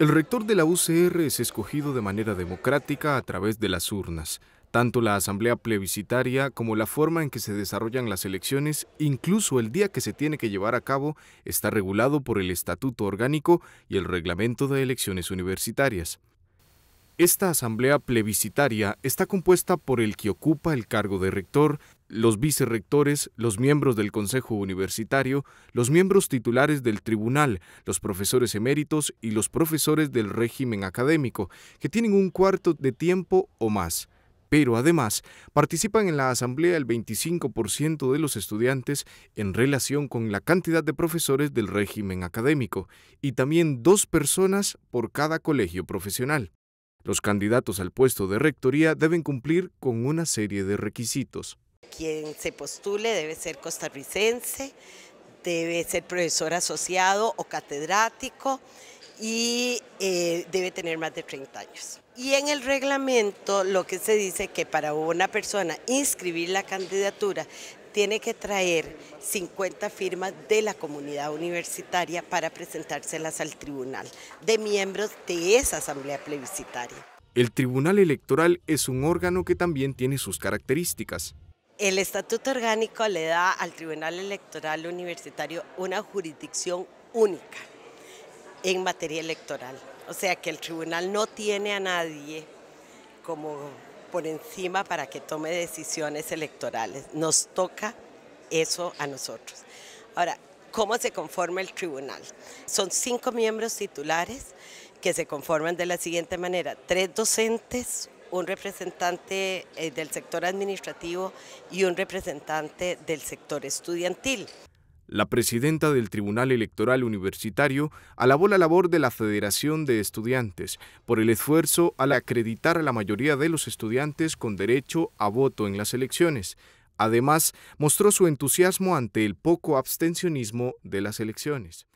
El rector de la UCR es escogido de manera democrática a través de las urnas. Tanto la asamblea plebiscitaria como la forma en que se desarrollan las elecciones, incluso el día que se tiene que llevar a cabo, está regulado por el Estatuto Orgánico y el Reglamento de Elecciones Universitarias. Esta asamblea plebiscitaria está compuesta por el que ocupa el cargo de rector, los vicerrectores, los miembros del Consejo Universitario, los miembros titulares del Tribunal, los profesores eméritos y los profesores del régimen académico, que tienen un cuarto de tiempo o más. Pero además, participan en la asamblea el 25% de los estudiantes en relación con la cantidad de profesores del régimen académico y también dos personas por cada colegio profesional. Los candidatos al puesto de rectoría deben cumplir con una serie de requisitos quien se postule debe ser costarricense, debe ser profesor asociado o catedrático y eh, debe tener más de 30 años. Y en el reglamento lo que se dice que para una persona inscribir la candidatura tiene que traer 50 firmas de la comunidad universitaria para presentárselas al tribunal, de miembros de esa asamblea plebiscitaria. El Tribunal Electoral es un órgano que también tiene sus características. El Estatuto Orgánico le da al Tribunal Electoral Universitario una jurisdicción única en materia electoral. O sea que el tribunal no tiene a nadie como por encima para que tome decisiones electorales. Nos toca eso a nosotros. Ahora, ¿cómo se conforma el tribunal? Son cinco miembros titulares que se conforman de la siguiente manera. Tres docentes, un representante eh, del sector administrativo y un representante del sector estudiantil. La presidenta del Tribunal Electoral Universitario alabó la labor de la Federación de Estudiantes por el esfuerzo al acreditar a la mayoría de los estudiantes con derecho a voto en las elecciones. Además, mostró su entusiasmo ante el poco abstencionismo de las elecciones.